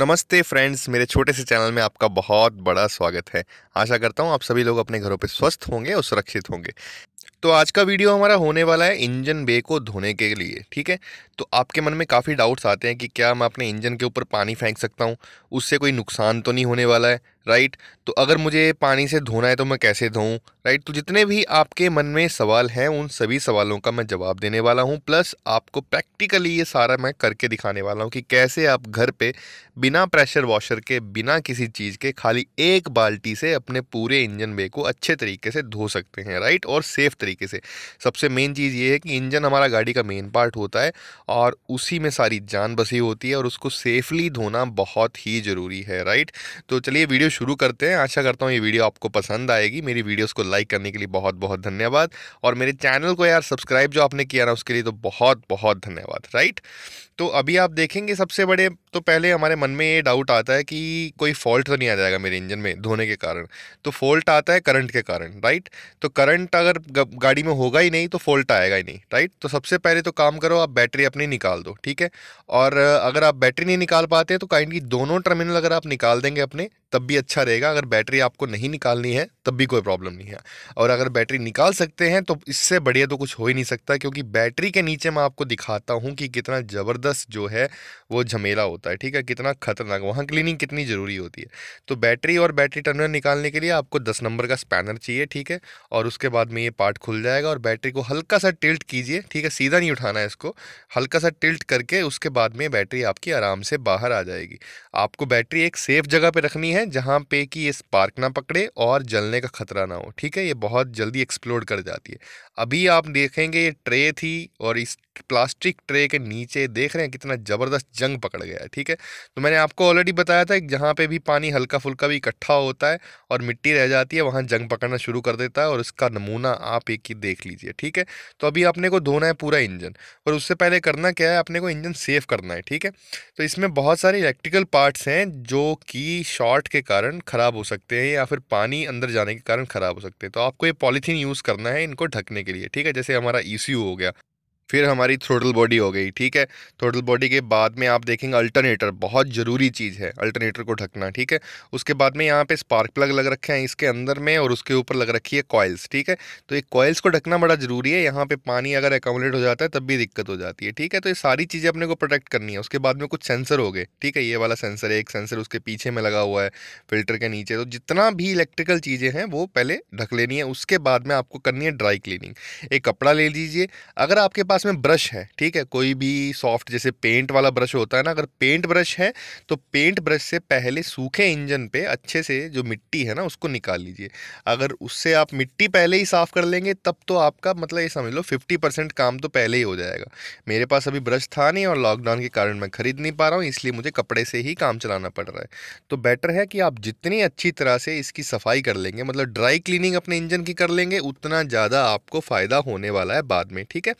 नमस्ते फ्रेंड्स मेरे छोटे से चैनल में आपका बहुत बड़ा स्वागत है आशा करता हूँ आप सभी लोग अपने घरों पे स्वस्थ होंगे और सुरक्षित होंगे तो आज का वीडियो हमारा होने वाला है इंजन बे को धोने के लिए ठीक है तो आपके मन में काफ़ी डाउट्स आते हैं कि क्या मैं अपने इंजन के ऊपर पानी फेंक सकता हूँ उससे कोई नुकसान तो नहीं होने वाला है राइट तो अगर मुझे पानी से धोना है तो मैं कैसे धोऊं राइट तो जितने भी आपके मन में सवाल हैं उन सभी सवालों का मैं जवाब देने वाला हूं प्लस आपको प्रैक्टिकली ये सारा मैं करके दिखाने वाला हूं कि कैसे आप घर पे बिना प्रेशर वॉशर के बिना किसी चीज़ के खाली एक बाल्टी से अपने पूरे इंजन बे को अच्छे तरीके से धो सकते हैं राइट और सेफ़ तरीके से सबसे मेन चीज़ ये है कि इंजन हमारा गाड़ी का मेन पार्ट होता है और उसी में सारी जान बसी होती है और उसको सेफली धोना बहुत ही ज़रूरी है राइट तो चलिए वीडियो शुरू करते हैं आशा करता हूँ ये वीडियो आपको पसंद आएगी मेरी वीडियोस को लाइक करने के लिए बहुत बहुत धन्यवाद और मेरे चैनल को यार सब्सक्राइब जो आपने किया ना उसके लिए तो बहुत बहुत धन्यवाद राइट तो अभी आप देखेंगे सबसे बड़े तो पहले हमारे मन में ये डाउट आता है कि कोई फॉल्ट तो नहीं आ जाएगा मेरे इंजन में धोने के कारण तो फॉल्ट आता है करंट के कारण राइट तो करंट अगर गाड़ी में होगा ही नहीं तो फॉल्ट आएगा ही नहीं राइट तो सबसे पहले तो काम करो आप बैटरी अपनी निकाल दो ठीक है और अगर आप बैटरी नहीं निकाल पाते तो काइंडली दोनों टर्मिनल अगर आप निकाल देंगे अपने तब भी अच्छा रहेगा अगर बैटरी आपको नहीं निकालनी है तब भी कोई प्रॉब्लम नहीं है और अगर बैटरी निकाल सकते हैं तो इससे बढ़िया तो कुछ हो ही नहीं सकता क्योंकि बैटरी के नीचे मैं आपको दिखाता हूँ कि कितना ज़बरदस्त जो है वो झमेला होता होता है ठीक है कितना खतरनाक वहाँ क्लीनिंग कितनी ज़रूरी होती है तो बैटरी और बैटरी टर्मिनल निकालने के लिए आपको दस नंबर का स्पैनर चाहिए ठीक है और उसके बाद में ये पार्ट खुल जाएगा और बैटरी को हल्का सा टिल्ट कीजिए ठीक है सीधा नहीं उठाना है इसको हल्का सा टिल्ट करके उसके बाद में बैटरी आपकी आराम से बाहर आ जाएगी आपको बैटरी एक सेफ़ जगह पर रखनी है जहाँ पे कि ये स्पार्क ना पकड़े और जलने का खतरा ना हो ठीक है ये बहुत जल्दी एक्सप्लोड कर जाती है अभी आप देखेंगे ये ट्रे थी और इस प्लास्टिक ट्रे के नीचे देख रहे हैं कितना ज़बरदस्त जंग पकड़ गया है ठीक है तो मैंने आपको ऑलरेडी बताया था जहाँ पे भी पानी हल्का फुल्का भी इकट्ठा होता है और मिट्टी रह जाती है वहाँ जंग पकड़ना शुरू कर देता है और उसका नमूना आप एक ही देख लीजिए ठीक है तो अभी अपने को धोना है पूरा इंजन और उससे पहले करना क्या है अपने को इंजन सेफ करना है ठीक है तो इसमें बहुत सारे इलेक्ट्रिकल पार्ट्स हैं जो कि शॉर्ट के कारण ख़राब हो सकते हैं या फिर पानी अंदर जाने के कारण ख़राब हो सकते हैं तो आपको ये पॉलीथीन यूज़ करना है इनको ढकने के लिए ठीक है जैसे हमारा ई e हो गया फिर हमारी थ्रोटल बॉडी हो गई ठीक है थ्रोटल बॉडी के बाद में आप देखेंगे अल्टरनेटर बहुत ज़रूरी चीज़ है अल्टरनेटर को ढकना ठीक है उसके बाद में यहाँ पे स्पार्क प्लग लग रखे हैं इसके अंदर में और उसके ऊपर लग रखी है कॉयल्स ठीक है तो ये कॉयल्स को ढकना बड़ा ज़रूरी है यहाँ पर पानी अगर एकोमोडेट हो जाता है तब भी दिक्कत हो जाती है ठीक है तो ये सारी चीज़ें अपने को प्रोटेक्ट करनी है उसके बाद में कुछ सेंसर हो गए ठीक है ये वाला सेंसर है एक सेंसर उसके पीछे में लगा हुआ है फिल्टर के नीचे तो जितना भी इलेक्ट्रिकल चीज़ें हैं वो पहले ढक लेनी है उसके बाद में आपको करनी है ड्राई क्लीनिंग एक कपड़ा ले लीजिए अगर आपके पास पास में ब्रश है ठीक है कोई भी सॉफ्ट जैसे पेंट वाला ब्रश होता है ना अगर पेंट ब्रश है तो पेंट ब्रश से पहले सूखे इंजन पे अच्छे से जो मिट्टी है ना उसको निकाल लीजिए अगर उससे आप मिट्टी पहले ही साफ़ कर लेंगे तब तो आपका मतलब ये समझ लो फिफ्टी परसेंट काम तो पहले ही हो जाएगा मेरे पास अभी ब्रश था नहीं और लॉकडाउन के कारण मैं ख़रीद नहीं पा रहा हूँ इसलिए मुझे कपड़े से ही काम चलाना पड़ रहा है तो बेटर है कि आप जितनी अच्छी तरह से इसकी सफाई कर लेंगे मतलब ड्राई क्लीनिंग अपने इंजन की कर लेंगे उतना ज़्यादा आपको फ़ायदा होने वाला है बाद में ठीक है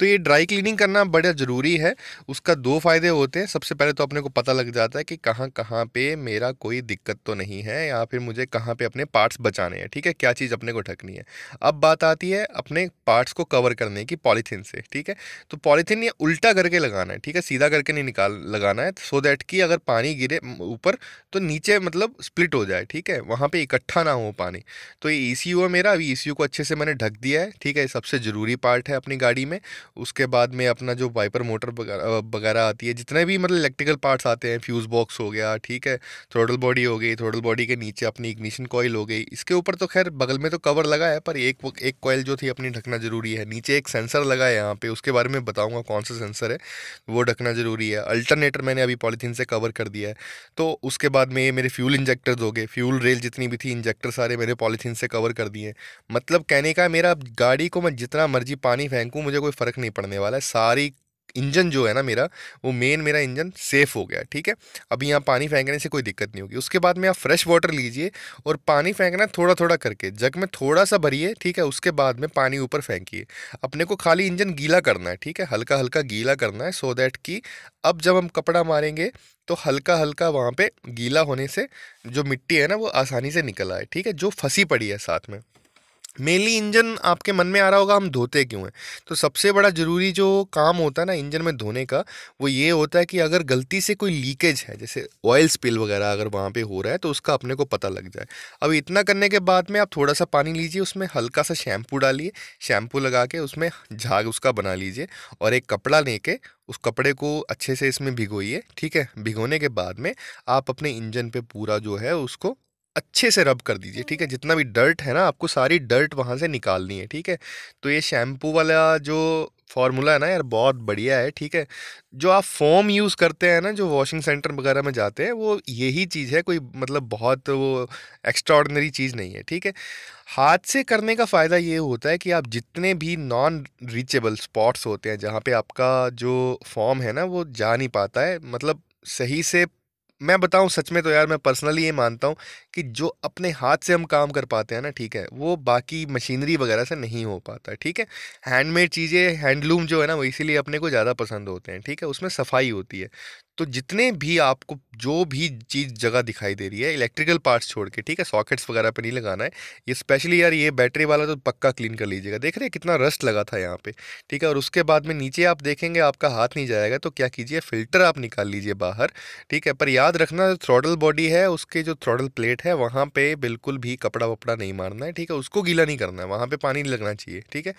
तो ये ड्राई क्लीनिंग करना बड़ा ज़रूरी है उसका दो फ़ायदे होते हैं सबसे पहले तो अपने को पता लग जाता है कि कहाँ कहाँ पे मेरा कोई दिक्कत तो नहीं है या फिर मुझे कहाँ पे अपने पार्ट्स बचाने हैं ठीक है क्या चीज़ अपने को ढकनी है अब बात आती है अपने पार्ट्स को कवर करने की पॉलीथीन से ठीक है तो पॉलीथीन ये उल्टा करके लगाना है ठीक है सीधा करके नहीं निकाल लगाना है सो दैट कि अगर पानी गिरे ऊपर तो नीचे मतलब स्प्लिट हो जाए ठीक है वहाँ पर इकट्ठा ना हो पानी तो ये ई है मेरा अभी ई को अच्छे से मैंने ढक दिया है ठीक है सबसे ज़रूरी पार्ट है अपनी गाड़ी में उसके बाद में अपना जो वाइपर मोटर वगैरह आती है जितने भी मतलब इलेक्ट्रिकल पार्ट्स आते हैं फ्यूज़ बॉक्स हो गया ठीक है थ्रोटल बॉडी हो गई थ्रोटल बॉडी के नीचे अपनी इग्निशन कॉयल हो गई इसके ऊपर तो खैर बगल में तो कवर लगा है पर एक एक कॉयल जो थी अपनी ढकना ज़रूरी है नीचे एक सेंसर लगा है यहाँ पर उसके बारे में बताऊँगा कौन सा सेंसर है वो ढकना ज़रूरी है अल्टरनेटर मैंने अभी पॉलीथीन से कवर कर दिया है तो उसके बाद में ये मेरे फ्यूल इंजेक्टर्स हो गए फ्यूल रेल जितनी भी थी इंजेक्टर सारे मेरे पॉलीथीन से कवर कर दिए मतलब कहने का मेरा गाड़ी को मैं जितना मर्जी पानी फेंकूँ मुझे कोई फ़र्क नहीं पड़ने वाला है सारी इंजन जो है ना मेरा वो मेन मेरा इंजन सेफ़ हो गया ठीक है अभी यहाँ पानी फेंकने से कोई दिक्कत नहीं होगी उसके बाद में आप फ्रेश वाटर लीजिए और पानी फेंकना थोड़ा थोड़ा करके जग में थोड़ा सा भरिए ठीक है उसके बाद में पानी ऊपर फेंकिए अपने को खाली इंजन गीला करना है ठीक है हल्का हल्का गीला करना है सो दैट कि अब जब हम कपड़ा मारेंगे तो हल्का हल्का वहाँ पर गीला होने से जो मिट्टी है ना वो आसानी से निकल आए ठीक है जो फंसी पड़ी है साथ में मेनली इंजन आपके मन में आ रहा होगा हम धोते क्यों हैं तो सबसे बड़ा ज़रूरी जो काम होता है ना इंजन में धोने का वो ये होता है कि अगर गलती से कोई लीकेज है जैसे ऑयल स्पिल वगैरह अगर वहाँ पे हो रहा है तो उसका अपने को पता लग जाए अब इतना करने के बाद में आप थोड़ा सा पानी लीजिए उसमें हल्का सा शैम्पू डालिए शैम्पू लगा के उसमें झाग उसका बना लीजिए और एक कपड़ा ले उस कपड़े को अच्छे से इसमें भिगोइए ठीक है भिगोने के बाद में आप अपने इंजन पे पूरा जो है उसको अच्छे से रब कर दीजिए ठीक है हम्म। जितना भी डर्ट है ना आपको सारी डर्ट वहाँ से निकालनी है ठीक है तो ये शैम्पू वाला जो फार्मूला है ना यार बहुत बढ़िया है ठीक है जो आप फॉर्म यूज़ करते हैं ना जो वॉशिंग सेंटर वगैरह में जाते हैं वो यही चीज़ है कोई मतलब बहुत वो एक्स्ट्राऑर्डनरी चीज़ नहीं है ठीक है हाथ से करने का फ़ायदा ये होता है कि आप जितने भी नॉन रीचेबल स्पॉट्स होते हैं जहाँ पे आपका जो फॉर्म है ना वो जा नहीं पाता है मतलब सही से मैं बताऊं सच में तो यार मैं पर्सनली ये मानता हूँ कि जो अपने हाथ से हम काम कर पाते हैं ना ठीक है वो बाकी मशीनरी वगैरह से नहीं हो पाता ठीक है हैंडमेड चीज़ें हैंडलूम जो है ना वो इसीलिए अपने को ज़्यादा पसंद होते हैं ठीक है उसमें सफाई होती है तो जितने भी आपको जो भी चीज़ जगह दिखाई दे रही है इलेक्ट्रिकल पार्ट्स छोड़ के ठीक है सॉकेट्स वगैरह पे नहीं लगाना है ये स्पेशली यार ये बैटरी वाला तो पक्का क्लीन कर लीजिएगा देख रहे हैं कितना रस्ट लगा था यहाँ पे ठीक है और उसके बाद में नीचे आप देखेंगे आपका हाथ नहीं जाएगा तो क्या कीजिए फिल्टर आप निकाल लीजिए बाहर ठीक है पर याद रखना थ्रॉडल बॉडी है उसके जो थ्रॉडल प्लेट है वहाँ पर बिल्कुल भी कपड़ा वपड़ा नहीं मारना है ठीक है उसको गीला नहीं करना है वहाँ पर पानी नहीं लगना चाहिए ठीक है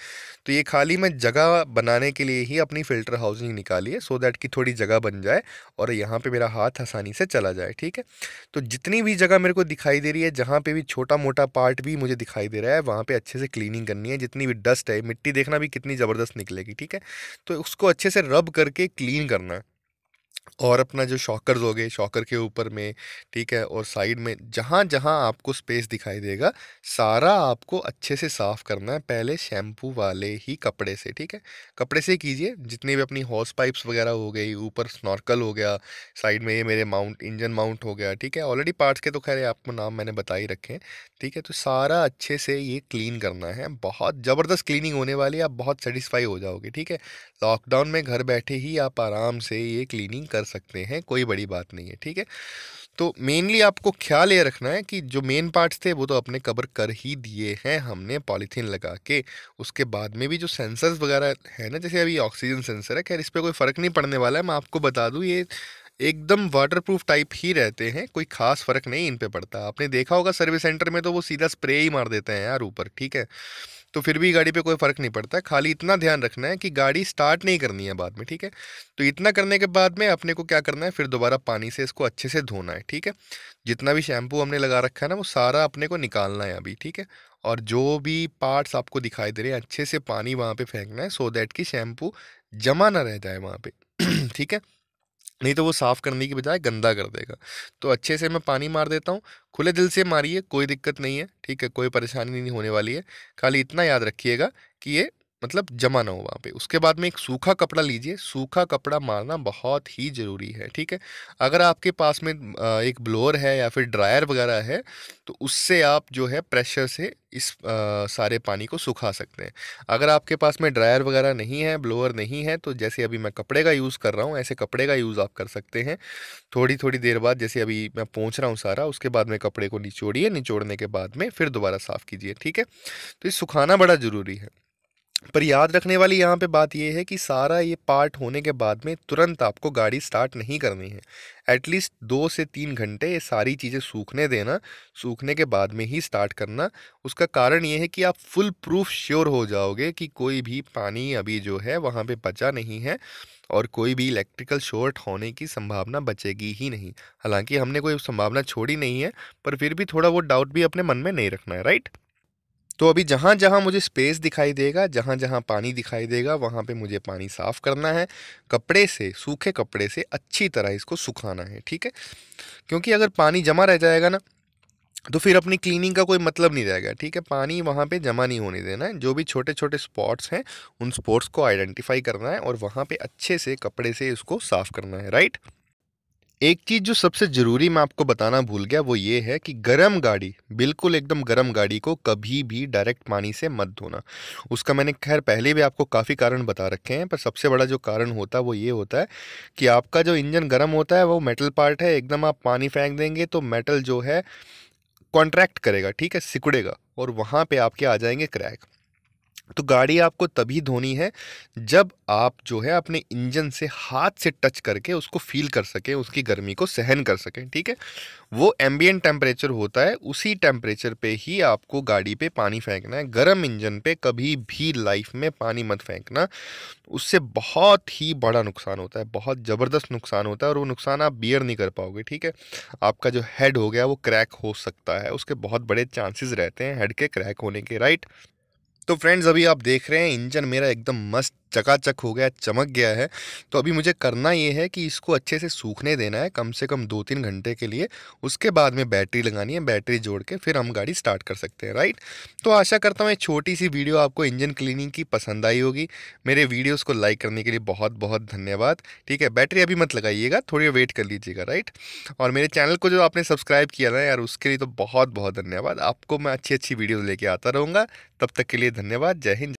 तो ये खाली मैं जगह बनाने के लिए ही अपनी फिल्टर हाउसिंग निकाली है सो दैट की थोड़ी जगह बन जाए और यहाँ पे मेरा हाथ आसानी से चला जाए ठीक है तो जितनी भी जगह मेरे को दिखाई दे रही है जहाँ पे भी छोटा मोटा पार्ट भी मुझे दिखाई दे रहा है वहाँ पे अच्छे से क्लीनिंग करनी है जितनी भी डस्ट है मिट्टी देखना भी कितनी ज़बरदस्त निकलेगी ठीक है तो उसको अच्छे से रब करके क्लीन करना है और अपना जो शॉकर्स हो गए शॉकर के ऊपर में ठीक है और साइड में जहाँ जहाँ आपको स्पेस दिखाई देगा सारा आपको अच्छे से साफ़ करना है पहले शैम्पू वाले ही कपड़े से ठीक है कपड़े से कीजिए जितनी भी अपनी हॉर्स पाइप्स वगैरह हो गई ऊपर स्नॉर्कल हो गया साइड में ये मेरे माउंट इंजन माउंट हो गया ठीक है ऑलरेडी पार्ट्स के तो खैर आपको नाम मैंने बता ही रखे हैं ठीक है तो सारा अच्छे से ये क्लीन करना है बहुत ज़बरदस्त क्लीनिंग होने वाली है आप बहुत सेटिस्फाई हो जाओगे ठीक है लॉकडाउन में घर बैठे ही आप आराम से ये क्लीनिंग कर सकते हैं कोई बड़ी बात नहीं है ठीक है तो मेनली आपको ख्याल ये रखना है कि जो मेन पार्ट्स थे वो तो अपने कवर कर ही दिए हैं हमने पॉलीथीन लगा के उसके बाद में भी जो सेंसर्स वगैरह है ना जैसे अभी ऑक्सीजन सेंसर है खैर इस पर कोई फ़र्क नहीं पड़ने वाला है मैं आपको बता दूँ ये एकदम वाटरप्रूफ टाइप ही रहते हैं कोई खास फ़र्क नहीं इन पर पड़ता आपने देखा होगा सर्विस सेंटर में तो वो सीधा स्प्रे ही मार देते हैं यार ऊपर ठीक है तो फिर भी गाड़ी पे कोई फ़र्क नहीं पड़ता खाली इतना ध्यान रखना है कि गाड़ी स्टार्ट नहीं करनी है बाद में ठीक है तो इतना करने के बाद में अपने को क्या करना है फिर दोबारा पानी से इसको अच्छे से धोना है ठीक है जितना भी शैम्पू हमने लगा रखा है ना वो सारा अपने को निकालना है अभी ठीक है और जो भी पार्ट्स आपको दिखाई दे रहे हैं अच्छे से पानी वहाँ पर फेंकना है सो दैट कि शैम्पू जमा ना रह जाए वहाँ पर ठीक है नहीं तो वो साफ़ करने की बजाय गंदा कर देगा तो अच्छे से मैं पानी मार देता हूँ खुले दिल से मारिए कोई दिक्कत नहीं है ठीक है कोई परेशानी नहीं होने वाली है खाली इतना याद रखिएगा कि ये मतलब जमा ना हो वहाँ पे उसके बाद में एक सूखा कपड़ा लीजिए सूखा कपड़ा मारना बहुत ही ज़रूरी है ठीक है अगर आपके पास में एक ब्लोअर है या फिर ड्रायर वगैरह है तो उससे आप जो है प्रेशर से इस आ, सारे पानी को सुखा सकते हैं अगर आपके पास में ड्रायर वगैरह नहीं है ब्लोअर नहीं है तो जैसे अभी मैं कपड़े का यूज़ कर रहा हूँ ऐसे कपड़े का यूज़ आप कर सकते हैं थोड़ी थोड़ी देर बाद जैसे अभी मैं पहुँच रहा हूँ सारा उसके बाद में कपड़े को निचोड़िए निचोड़ने के बाद में फिर दोबारा साफ़ कीजिए ठीक है तो ये सुखाना बड़ा ज़रूरी है पर याद रखने वाली यहाँ पे बात यह है कि सारा ये पार्ट होने के बाद में तुरंत आपको गाड़ी स्टार्ट नहीं करनी है एटलीस्ट दो से तीन घंटे ये सारी चीज़ें सूखने देना सूखने के बाद में ही स्टार्ट करना उसका कारण ये है कि आप फुल प्रूफ श्योर हो जाओगे कि कोई भी पानी अभी जो है वहाँ पे बचा नहीं है और कोई भी इलेक्ट्रिकल शॉर्ट होने की संभावना बचेगी ही नहीं हालांकि हमने कोई संभावना छोड़ी नहीं है पर फिर भी थोड़ा वो डाउट भी अपने मन में नहीं रखना है राइट तो अभी जहाँ जहाँ मुझे स्पेस दिखाई देगा जहाँ जहाँ पानी दिखाई देगा वहाँ पे मुझे पानी साफ़ करना है कपड़े से सूखे कपड़े से अच्छी तरह इसको सुखाना है ठीक है क्योंकि अगर पानी जमा रह जाएगा ना तो फिर अपनी क्लीनिंग का कोई मतलब नहीं रहेगा ठीक है पानी वहाँ पे जमा नहीं होने देना है जो भी छोटे छोटे स्पॉट्स हैं उन स्पॉट्स को आइडेंटिफाई करना है और वहाँ पे अच्छे से कपड़े से इसको साफ़ करना है राइट एक चीज़ जो सबसे ज़रूरी मैं आपको बताना भूल गया वो ये है कि गर्म गाड़ी बिल्कुल एकदम गर्म गाड़ी को कभी भी डायरेक्ट पानी से मत धोना उसका मैंने खैर पहले भी आपको काफ़ी कारण बता रखे हैं पर सबसे बड़ा जो कारण होता है वो ये होता है कि आपका जो इंजन गर्म होता है वो मेटल पार्ट है एकदम आप पानी फेंक देंगे तो मेटल जो है कॉन्ट्रैक्ट करेगा ठीक है सिकुड़ेगा और वहाँ पर आपके आ जाएंगे क्रैक तो गाड़ी आपको तभी धोनी है जब आप जो है अपने इंजन से हाथ से टच करके उसको फील कर सकें उसकी गर्मी को सहन कर सकें ठीक है वो एम्बियन टेम्परेचर होता है उसी टेम्परेचर पे ही आपको गाड़ी पे पानी फेंकना है गर्म इंजन पे कभी भी लाइफ में पानी मत फेंकना उससे बहुत ही बड़ा नुकसान होता है बहुत ज़बरदस्त नुकसान होता है और वो नुकसान आप बियर नहीं कर पाओगे ठीक है आपका जो हेड हो गया वो क्रैक हो सकता है उसके बहुत बड़े चांसेस रहते हैं हेड के क्रैक होने के राइट right? तो फ्रेंड्स अभी आप देख रहे हैं इंजन मेरा एकदम मस्त चकाचक हो गया चमक गया है तो अभी मुझे करना ये है कि इसको अच्छे से सूखने देना है कम से कम दो तीन घंटे के लिए उसके बाद में बैटरी लगानी है बैटरी जोड़ के फिर हम गाड़ी स्टार्ट कर सकते हैं राइट तो आशा करता हूँ छोटी सी वीडियो आपको इंजन क्लीनिंग की पसंद आई होगी मेरे वीडियोज़ को लाइक करने के लिए बहुत बहुत धन्यवाद ठीक है बैटरी अभी मत लगाइएगा थोड़ी वेट कर लीजिएगा राइट और मेरे चैनल को जो आपने सब्सक्राइब किया ना यार उसके लिए तो बहुत बहुत धन्यवाद आपको मैं अच्छी अच्छी वीडियोज़ लेके आता रहूँगा तब तक के लिए धन्यवाद जय हिंद